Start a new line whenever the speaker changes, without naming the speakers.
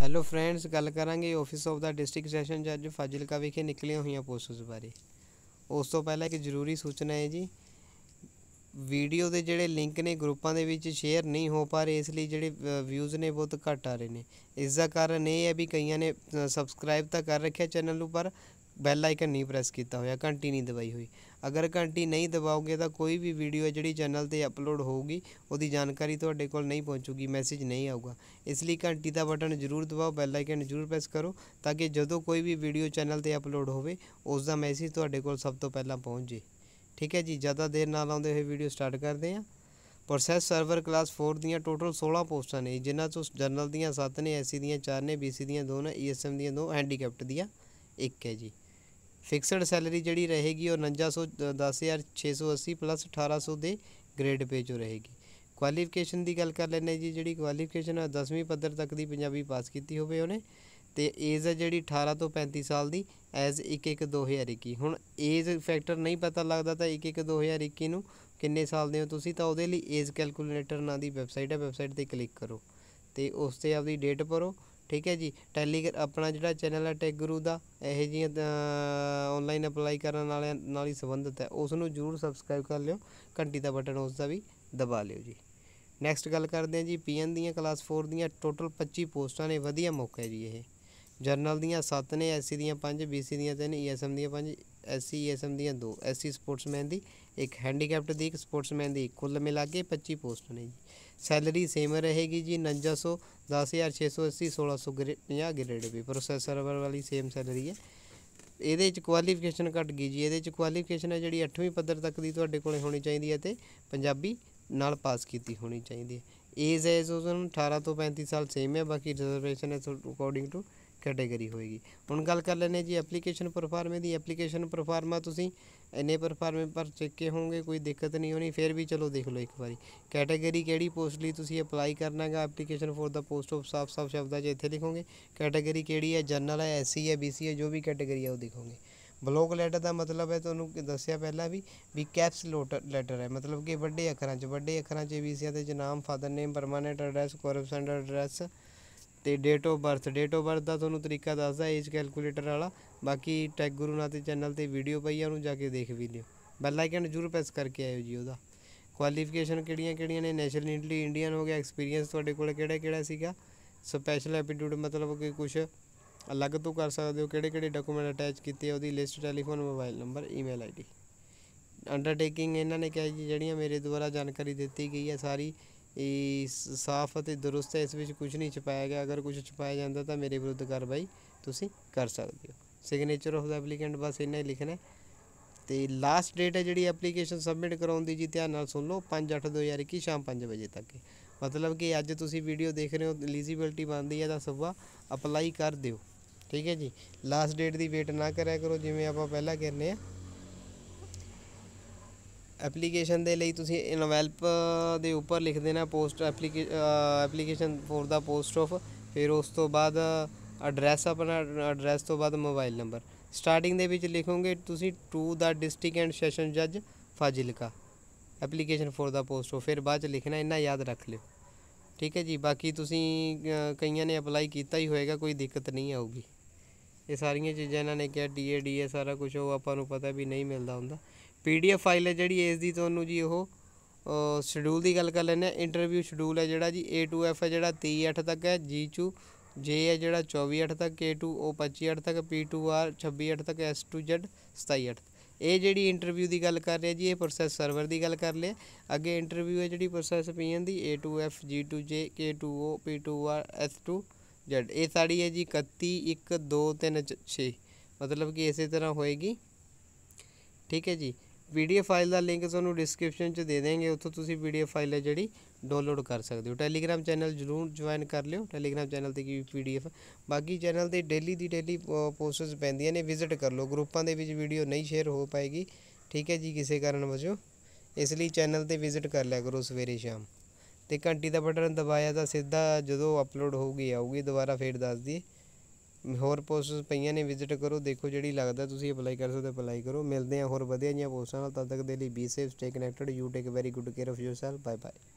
hello friends ਗੱਲ ਕਰਾਂਗੇ office of ਦਾ ਡਿਸਟ੍ਰਿਕਟ ਸੈਸ਼ਨ ਜੱਜ ਫਾਜ਼ਿਲਕਾ ਵਿਖੇ ਨਿਕਲੀਆਂ ਹੋਈਆਂ ਪੋਸਟਸ ਬਾਰੇ ਉਸ ਤੋਂ ਪਹਿਲਾਂ ਇੱਕ ਜ਼ਰੂਰੀ ਸੂਚਨਾ ਹੈ ਜੀ ਵੀਡੀਓ ਦੇ ਜਿਹੜੇ ਲਿੰਕ ਨੇ ਗਰੁੱਪਾਂ ਦੇ ਵਿੱਚ ਸ਼ੇਅਰ ਨਹੀਂ ਹੋ ਪਾ ਰਹੇ ਇਸ ਲਈ ਜਿਹੜੇ ਵਿਊਜ਼ ਨੇ ਬਹੁਤ ਘੱਟ ਆ ਰਹੇ ਨੇ ਇਸ ਦਾ ਕਾਰਨ ਇਹ ਹੈ ਵੀ ਕਈਆਂ ਨੇ ਸਬਸਕ੍ਰਾਈਬ ਤਾਂ ਕਰ ਰੱਖਿਆ ਚੈਨਲ ਨੂੰ ਪਰ ਬੈਲ ਆਈਕਨ ਨਹੀਂ ਪ੍ਰੈਸ ਕੀਤਾ ਹੋਇਆ ਘੰਟੀ ਨਹੀਂ ਦਬਾਈ ਹੋਈ ਅਗਰ ਘੰਟੀ ਨਹੀਂ ਦਬਾਓਗੇ ਤਾਂ ਕੋਈ ਵੀ ਵੀਡੀਓ ਜਿਹੜੀ ਚੈਨਲ ਤੇ ਅਪਲੋਡ ਹੋਊਗੀ ਉਹਦੀ ਜਾਣਕਾਰੀ ਤੁਹਾਡੇ ਕੋਲ ਨਹੀਂ ਪਹੁੰਚੂਗੀ ਮੈਸੇਜ ਨਹੀਂ ਆਊਗਾ ਇਸ ਲਈ ਘੰਟੀ ਦਾ ਬਟਨ ਜ਼ਰੂਰ ਦਬਾਓ ਬੈਲ ਆਈਕਨ ਜ਼ਰੂਰ ਪ੍ਰੈਸ ਕਰੋ ਤਾਂ ਕਿ ਜਦੋਂ ਕੋਈ ਵੀ ਵੀਡੀਓ ਚੈਨਲ ਤੇ ਅਪਲੋਡ ਹੋਵੇ ਉਸ ਦਾ ਮੈਸੇਜ ਤੁਹਾਡੇ ਕੋਲ ਸਭ ਤੋਂ ਪਹਿਲਾਂ ਪਹੁੰਚ ਜੇ ਠੀਕ ਹੈ ਜੀ ਜ਼ਿਆਦਾ ਦੇਰ ਨਾ ਲਾਉਂਦੇ ਹੋਏ ਵੀਡੀਓ ਸਟਾਰਟ ਕਰਦੇ ਹਾਂ ਪ੍ਰੋਸੈਸ ਸਰਵਰ ਕਲਾਸ 4 ਦੀਆਂ ਟੋਟਲ 16 ਪੋਸਟਾਂ ਨੇ ਜਿਨ੍ਹਾਂ ਤੋਂ ਜਨਰਲ ਦੀਆਂ 7 ਨੇ ਐਸਸੀ ਦੀਆਂ 4 ਨੇ ਬੀਸੀ ਦੀਆਂ 2 ਨੇ ਈਐਸਐਮ e ਦੀਆਂ 2 ਹੈਂਡੀਕੈਪਟ ਦੀਆਂ 1 ਹੈ ਜੀ ਫਿਕਸਡ ਸੈਲਰੀ ਜਿਹੜੀ ਰਹੇਗੀ ਉਹ 4900 10680 ਪਲੱਸ 1800 ਦੇ ਗ੍ਰੇਡ ਪੇ ਜੋ ਰਹੇਗੀ ਕੁਆਲੀਫਿਕੇਸ਼ਨ ਦੀ ਗੱਲ ਕਰ ਲੈਨੇ ਜੀ ਜਿਹੜੀ ਕੁਆਲੀਫਿਕੇਸ਼ਨ ਹੈ 10ਵੀਂ ਪੱਧਰ ਤੱਕ ਦੀ ਪੰਜਾਬੀ ਪਾਸ ਕੀਤੀ ਹੋਵੇ ਉਹਨੇ ਤੇ ਏਜ ਹੈ ਜਿਹੜੀ 18 ਤੋਂ 35 ਸਾਲ ਦੀ ਐਜ਼ 11 2021 ਹੁਣ ਏਜ ਫੈਕਟਰ ਨਹੀਂ ਪਤਾ ਲੱਗਦਾ ਤਾਂ 11 2021 ਨੂੰ ਕਿੰਨੇ ਸਾਲ ਦੇ ਹੋ ਤੁਸੀਂ ਤਾਂ ਉਹਦੇ ਲਈ ਏਜ ਕੈਲਕੂਲੇਟਰ ਨਾਂ ਦੀ ਵੈਬਸਾਈਟ ਹੈ ਵੈਬਸਾਈਟ ਤੇ ਕਲਿੱਕ ਕਰੋ ਤੇ ਉਸ ਤੇ ਆਪਦੀ ਡੇਟ ਭਰੋ ਠੀਕ ਹੈ ਜੀ ਟੈਲੀ ਆਪਣਾ ਜਿਹੜਾ ਚੈਨਲ ਹੈ ਟੈਗ ਗੁਰੂ ਦਾ ਇਹ ਜੀ ਆਨਲਾਈਨ ਅਪਲਾਈ ਕਰਨ ਵਾਲਿਆਂ ਨਾਲ ਹੀ ਸੰਬੰਧਿਤ ਹੈ ਉਸ ਨੂੰ ਜਰੂਰ ਸਬਸਕ੍ਰਾਈਬ ਕਰ ਲਿਓ ਘੰਟੀ ਦਾ ਬਟਨ ਉਸ ਦਾ ਵੀ ਦਬਾ ਲਿਓ ਜੀ ਨੈਕਸਟ ਗੱਲ ਕਰਦੇ ਹਾਂ ਜੀ ਪੀਐਨ ਦੀਆਂ ਕਲਾਸ 4 ਦੀਆਂ ਟੋਟਲ 25 ਪੋਸਟਾਂ ਨੇ ਵਧੀਆ ਮੌਕਾ ਹੈ ਜੀ ਇਹ ਜਰਨਲ ਦੀਆਂ 7 ਨੇ ਐਸਸੀ ਦੀਆਂ 5 ਬੀਸੀ ਦੀਆਂ 3 ਈਐਸਐਮ e ਦੀਆਂ 5 ਐਸਸੀ ਈਐਸਐਮ ਦੀਆਂ 2 ਐਸਸੀ ਸਪੋਰਟਸਮੈਨ ਦੀ ਇੱਕ ਹੈਂਡੀਕੈਪਟ ਦੀ ਇੱਕ ਸਪੋਰਟਸਮੈਨ ਦੀ ਕੁੱਲ ਮਿਲਾ ਕੇ 25 ਪੋਸਟ ਨੇ ਜੀ ਸੈਲਰੀ ਸੇਮ ਰਹੇਗੀ ਜੀ 4900 10680 1650 ਗ੍ਰੇਡ ਵੀ ਪ੍ਰੋਸੈਸਰ ਵਾਲੀ ਸੇਮ ਸੈਲਰੀ ਹੈ ਇਹਦੇ ਵਿੱਚ ਕੁਆਲੀਫਿਕੇਸ਼ਨ ਘਟ ਗਈ ਜੀ ਇਹਦੇ ਵਿੱਚ ਕੁਆਲੀਫਿਕੇਸ਼ਨ ਹੈ ਜਿਹੜੀ 8ਵੀਂ ਪੱਧਰ ਤੱਕ ਦੀ ਤੁਹਾਡੇ ਕੋਲੇ ਹੋਣੀ ਚਾਹੀਦੀ ਹੈ ਤੇ ਪੰਜਾਬੀ ਨਾਲ ਪਾਸ ਕੀਤੀ ਹੋਣੀ ਚਾਹੀਦੀ ਹੈ ਏਜ ਐਜ਼ ਉਹਨਾਂ 18 ਤੋਂ 35 ਸਾਲ ਸੇਮ ਹੈ ਬਾਕੀ ਰਿਜ਼ਰਵੇਸ਼ਨ ਹੈ ਅਕੋਰਡਿੰਗ ਟੂ ਕੈਟਾਗਰੀ ਹੋਏਗੀ ਹੁਣ ਗੱਲ ਕਰ ਲੈਨੇ ਜੀ ਐਪਲੀਕੇਸ਼ਨ ਪਰਫਾਰਮੈਂਸ ਦੀ ਐਪਲੀਕੇਸ਼ਨ ਪਰਫਾਰਮਾ ਤੁਸੀਂ ਇੰਨੇ ਪਰਫਾਰਮੈਂਸ ਪਰ ਚੈੱਕ ਕੇ ਹੋਣਗੇ ਕੋਈ ਦਿੱਕਤ ਨਹੀਂ ਹੋਣੀ ਫਿਰ ਵੀ ਚਲੋ ਦੇਖ ਲਓ ਇੱਕ ਵਾਰੀ ਕੈਟਾਗਰੀ ਕਿਹੜੀ ਪੋਸਟ ਲਈ ਤੁਸੀਂ ਅਪਲਾਈ ਕਰਨਾਗਾ ਐਪਲੀਕੇਸ਼ਨ ਫੋਰ ਦਾ ਪੋਸਟ ਆਫ ਸਾਫ ਸਾਫ ਸ਼ਬਦਾਂ 'ਚ ਇੱਥੇ ਲਿਖੋਗੇ ਕੈਟਾਗਰੀ ਕਿਹੜੀ ਹੈ ਜਨਰਲ ਹੈ ਐਸਸੀ ਹੈ ਬੀਸੀ ਹੈ ਜੋ ਵੀ ਕੈਟਾਗਰੀ ਹੈ ਉਹ ਦੇਖੋਗੇ ਬਲੌਕ ਲੈਟਰ ਦਾ ਮਤਲਬ ਹੈ ਤੁਹਾਨੂੰ ਦੱਸਿਆ ਪਹਿਲਾਂ ਵੀ ਵੀ ਕੈਪਸ ਲੈਟਰ ਹੈ ਮਤਲਬ ਕਿ ਵੱਡੇ ਅੱਖਰਾਂ 'ਚ ਵੱਡੇ ਅੱਖਰਾਂ 'ਚ ਵੀ ਬੀਸੀਆਂ ਤੇ ਜਨਾਮ father name permanent address corpus and address ਤੇ date of birth date of birth ਦਾ ਤੁਹਾਨੂੰ ਤਰੀਕਾ ਦੱਸਦਾ ਏਜ ਕੈਲਕੂਲੇਟਰ ਵਾਲਾ ਬਾਕੀ ਟੈਗ ਗੁਰੂ ਨਾਥ ਦੇ ਚੈਨਲ ਤੇ ਵੀਡੀਓ ਪਈ ਆ ਉਹਨੂੰ ਜਾ ਕੇ ਦੇਖ ਵੀ ਲਿਓ ਬੈਲ ਆਈਕਨ ਜ਼ਰੂਰ ਪ੍ਰੈਸ ਕਰਕੇ ਆਇਓ ਜੀ ਉਹਦਾ ਕੁਆਲੀਫਿਕੇਸ਼ਨ ਕਿਹੜੀਆਂ ਕਿਹੜੀਆਂ ਨੇ ਨੈਸ਼ਨਲਿਟੀ ਇੰਡੀਅਨ ਹੋ ਗਿਆ ਐਕਸਪੀਰੀਅੰਸ ਤੁਹਾਡੇ ਕੋਲ ਕਿਹੜਾ ਕਿਹੜਾ ਸੀਗਾ ਸਪੈਸ਼ਲ ਐਪਟੀਟਿਊਡ ਮਤਲਬ ਕਿ ਕੁਝ ਅਲੱਗ ਤੋਂ ਕਰ ਸਕਦੇ ਹੋ ਕਿਹੜੇ ਕਿਹੜੇ ਡਾਕੂਮੈਂਟ ਅਟੈਚ ਕੀਤੇ ਉਹਦੀ list telephone mobile number email ID undertaking ਇਹਨਾਂ ਨੇ ਕਿਹਾ ਜੀ ਜਿਹੜੀਆਂ ਮੇਰੇ ਦੁਆਰਾ ਜਾਣਕਾਰੀ ਦਿੱਤੀ ਗਈ ਹੈ ਸਾਰੀ ਇਹ ਸਾਫ਼ ਅਤੇ ਦਰੁਸਤ ਹੈ ਇਸ ਵਿੱਚ ਕੁਝ ਨਹੀਂ ਛਪਾਇਆ ਗਿਆ ਅਗਰ ਕੁਝ ਛਪਾਇਆ ਜਾਂਦਾ ਤਾਂ ਮੇਰੇ ਵਿਰੁੱਧ ਕਾਰਵਾਈ ਤੁਸੀਂ ਕਰ ਸਕਦੇ ਹੋ ਸਿਗਨੇਚਰ ਆਫ ਦਾ ਐਪਲੀਕੈਂਟ ਬਸ ਇੰਨਾ ਹੀ ਲਿਖਣਾ ਤੇ ਲਾਸਟ ਡੇਟ ਹੈ ਜਿਹੜੀ ਐਪਲੀਕੇਸ਼ਨ ਸਬਮਿਟ ਕਰਾਉਣ ਦੀ ਜੀ ਧਿਆਨ ਨਾਲ ਸੁਣ ਲਓ 5/8/2021 ਸ਼ਾਮ 5 ਵਜੇ ਤੱਕ ਮਤਲਬ ਕਿ ਅੱਜ ਤੁਸੀਂ ਵੀਡੀਓ ਦੇਖ ਰਹੇ ਹੋ ਐਲੀਜੀਬਿਲਟੀ ਬਣਦੀ ਹੈ ਤਾਂ ਸਵਾ ਅਪਲਾਈ ਕਰ ਦਿਓ ਠੀਕ ਹੈ ਜੀ ਲਾਸਟ ਡੇਟ ਦੀ ਵੇਟ ਨਾ ਕਰਿਆ ਕਰੋ ਜਿਵੇਂ ਆਪਾਂ ਪਹਿਲਾਂ ਕਹਿੰਦੇ ਆ ਐਪਲੀਕੇਸ਼ਨ ਦੇ ਲਈ ਤੁਸੀਂ ਇਨਵੈਲਪ ਦੇ ਉੱਪਰ ਲਿਖ ਦੇਣਾ ਪੋਸਟ ਐਪਲੀਕੇਸ਼ਨ ਫੋਰ ਦਾ ਪੋਸਟ ਆਫ ਫਿਰ ਉਸ ਤੋਂ ਬਾਅਦ ਐਡਰੈਸ ਆਪਣਾ ਐਡਰੈਸ ਤੋਂ ਬਾਅਦ ਮੋਬਾਈਲ ਨੰਬਰ ਸਟਾਰਟਿੰਗ ਦੇ ਵਿੱਚ ਲਿਖੋਗੇ ਤੁਸੀਂ ਟੂ ਦਾ ਡਿਸਟ੍ਰਿਕਟ ਐਂਡ ਸੈਸ਼ਨ ਜੱਜ ਫਾਜ਼ਿਲਕਾ ਐਪਲੀਕੇਸ਼ਨ ਫੋਰ ਦਾ ਪੋਸਟ ਆਫ ਫਿਰ ਬਾਅਦ ਚ ਲਿਖਣਾ ਇੰਨਾ ਯਾਦ ਰੱਖ ਲਿਓ ਠੀਕ ਹੈ ਜੀ ਬਾਕੀ ਤੁਸੀਂ ਕਈਆਂ ਨੇ ਅਪਲਾਈ ਕੀਤਾ ਹੀ ਹੋਏਗਾ ਕੋਈ ਦਿੱਕਤ ਨਹੀਂ ਆਊਗੀ ਇਹ ਸਾਰੀਆਂ ਚੀਜ਼ਾਂ ਇਹਨਾਂ ਨੇ ਕਿਹਾ ਡੀਏ ਡੀਏ ਸਾਰਾ ਕੁਝ ਉਹ ਆਪਾਂ ਨੂੰ ਪਤਾ ਵੀ ਨਹੀਂ ਮਿਲਦਾ ਹੁੰਦਾ ਪੀਡੀਐਫ ਫਾਈਲ ਹੈ ਜਿਹੜੀ ਇਸ ਦੀ ਤੁਹਾਨੂੰ ਜੀ ਉਹ ਸ਼ਡਿਊਲ ਦੀ ਗੱਲ ਕਰ ਲੈਣਾ ਆ ਇੰਟਰਵਿਊ ਸ਼ਡਿਊਲ ਹੈ ਜਿਹੜਾ ਜੀ A2F ਹੈ ਜਿਹੜਾ 38 ਤੱਕ ਹੈ G2 J ਹੈ ਜਿਹੜਾ 248 ਤੱਕ 25 258 ਤੱਕ P2R 268 ਤੱਕ S2Z 278 ਇਹ ਜਿਹੜੀ ਇੰਟਰਵਿਊ ਦੀ ਗੱਲ ਕਰ ਰਿਹਾ ਜੀ ਇਹ ਪ੍ਰੋਸੈਸ ਸਰਵਰ ਦੀ ਗੱਲ ਕਰ ਲਿਆ ਅੱਗੇ ਇੰਟਰਵਿਊ ਹੈ ਜਿਹੜੀ ਪ੍ਰੋਸੈਸ ਪੀਐਨ ਦੀ A2F G2J K2O P2R S2Z ਇਹ ਸਾਰੀ ਹੈ ਜੀ 31 1 2 3 6 ਮਤਲਬ ਕਿ ਇਸੇ ਤਰ੍ਹਾਂ ਹੋਏਗੀ ਠੀਕ ਹੈ ਜੀ ਪੀਡੀਐਫ ਫਾਈਲ ਦਾ ਲਿੰਕ ਤੁਹਾਨੂੰ ਡਿਸਕ੍ਰਿਪਸ਼ਨ 'ਚ ਦੇ ਦੇਵਾਂਗੇ ਉੱਥੋਂ ਤੁਸੀਂ ਪੀਡੀਐਫ ਫਾਈਲ ਹੈ ਜਿਹੜੀ ਡਾਊਨਲੋਡ ਕਰ ਸਕਦੇ ਹੋ ਟੈਲੀਗ੍ਰam ਚੈਨਲ ਜਰੂਰ ਜੁਆਇਨ ਕਰ ਲਿਓ ਟੈਲੀਗ੍ਰam ਚੈਨਲ ਤੇ ਕੀ ਪੀਡੀਐਫ ਬਾਕੀ ਚੈਨਲ ਤੇ ਡੇਲੀ ਦੀ ਡੇਲੀ ਪੋਸਟਸ ਪੈਂਦੀਆਂ ਨੇ ਵਿਜ਼ਿਟ ਕਰ ਲਓ ਗਰੁੱਪਾਂ ਦੇ ਵਿੱਚ ਵੀਡੀਓ ਨਹੀਂ ਸ਼ੇਅਰ ਹੋ ਪਾਏਗੀ ਠੀਕ ਹੈ ਜੀ ਕਿਸੇ ਕਾਰਨ ਵਜੋਂ ਇਸ ਲਈ ਚੈਨਲ ਤੇ ਵਿਜ਼ਿਟ ਕਰ ਲਿਆ ਕਰੋ ਸਵੇਰੇ ਸ਼ਾਮ ਤੇ ਘੰਟੀ ਦਾ ਬਟਨ ਦਬਾਇਆ ਤਾਂ ਸਿੱਧਾ ਜਦੋਂ ਅਪਲੋਡ ਹੋਊਗੀ ਆਊਗੀ ਦੁਬਾਰਾ ਫੇਰ ਦੱਸ ਦਈਏ ਹੋਰ ਪੋਸਟਸ ਪਈਆਂ ਨੇ ਵਿਜ਼ਿਟ ਕਰੋ ਦੇਖੋ ਜਿਹੜੀ ਲੱਗਦਾ ਤੁਸੀਂ ਅਪਲਾਈ ਕਰ ਸਕਦੇ ਅਪਲਾਈ ਕਰੋ ਮਿਲਦੇ ਹਾਂ ਹੋਰ ਵਧੀਆ ਜੀਆਂ ਪੋਸਟਾਂ ਨਾਲ ਤਦ ਤੱਕ ਦੇ ਲਈ be safe stay connected you take very good care of yourself bye bye